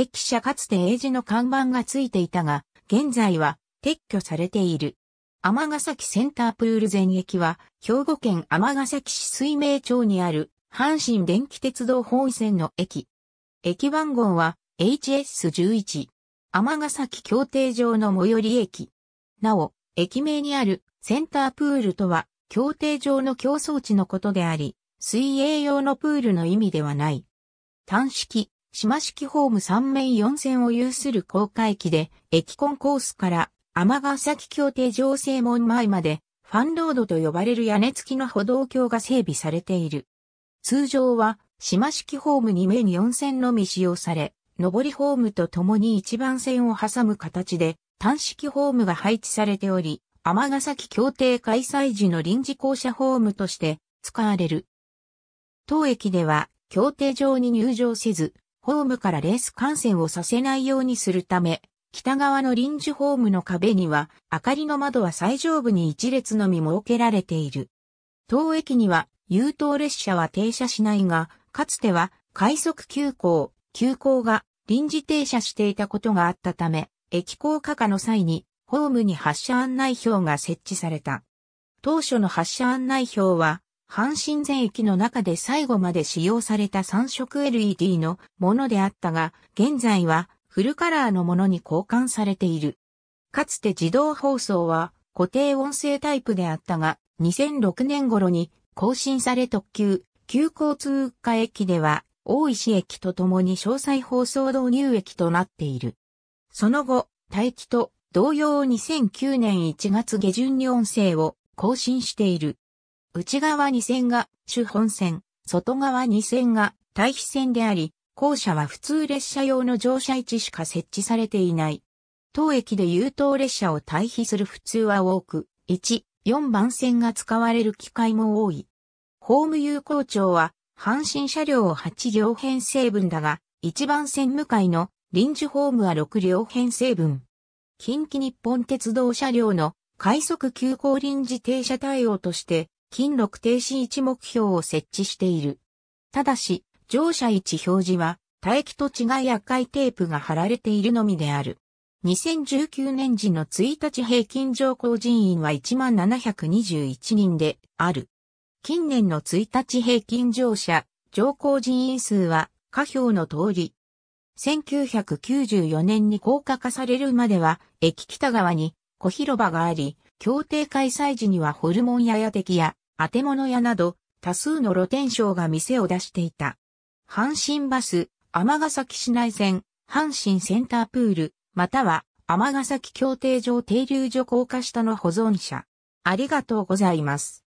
駅舎かつて英字の看板がついていたが、現在は撤去されている。尼崎センタープール全駅は、兵庫県尼崎市水明町にある、阪神電気鉄道本線の駅。駅番号は HS11。尼崎協定場の最寄り駅。なお、駅名にあるセンタープールとは、協定場の競争地のことであり、水泳用のプールの意味ではない。単式、島式ホーム3面4線を有する高架駅で、駅コンコースから天ヶ崎協定上正門前まで、ファンロードと呼ばれる屋根付きの歩道橋が整備されている。通常は、島式ホーム2面4線のみ使用され、上りホームと共に1番線を挟む形で、単式ホームが配置されており、天ヶ崎協定開催時の臨時校舎ホームとして使われる。当駅では、協定上に入場せず、ホームからレース観戦をさせないようにするため、北側の臨時ホームの壁には、明かりの窓は最上部に一列のみ設けられている。当駅には、優等列車は停車しないが、かつては、快速急行、急行が臨時停車していたことがあったため、駅高架化の際に、ホームに発車案内表が設置された。当初の発車案内表は、阪神全駅の中で最後まで使用された3色 LED のものであったが、現在はフルカラーのものに交換されている。かつて自動放送は固定音声タイプであったが、2006年頃に更新され特急、急行通過駅では、大石駅とともに詳細放送導入駅となっている。その後、待機と同様2009年1月下旬に音声を更新している。内側2線が主本線、外側2線が対比線であり、校舎は普通列車用の乗車位置しか設置されていない。当駅で優等列車を対比する普通は多く、1、4番線が使われる機会も多い。ホーム有効庁は、阪神車両を8両編成分だが、1番線向かいの臨時ホームは6両編成分。近畿日本鉄道車両の快速急行臨時停車対応として、金六停止一目標を設置している。ただし、乗車位置表示は、待液と違い赤いテープが貼られているのみである。2019年時の1日平均乗降人員は1721人である。近年の1日平均乗車、乗降人員数は下表の通り。1994年に高架化されるまでは、駅北側に小広場があり、協定開催時にはホルモン屋や敵や、当て物屋など、多数の露天商が店を出していた。阪神バス、尼崎市内線、阪神センタープール、または、尼崎協定上停留所高架下の保存者。ありがとうございます。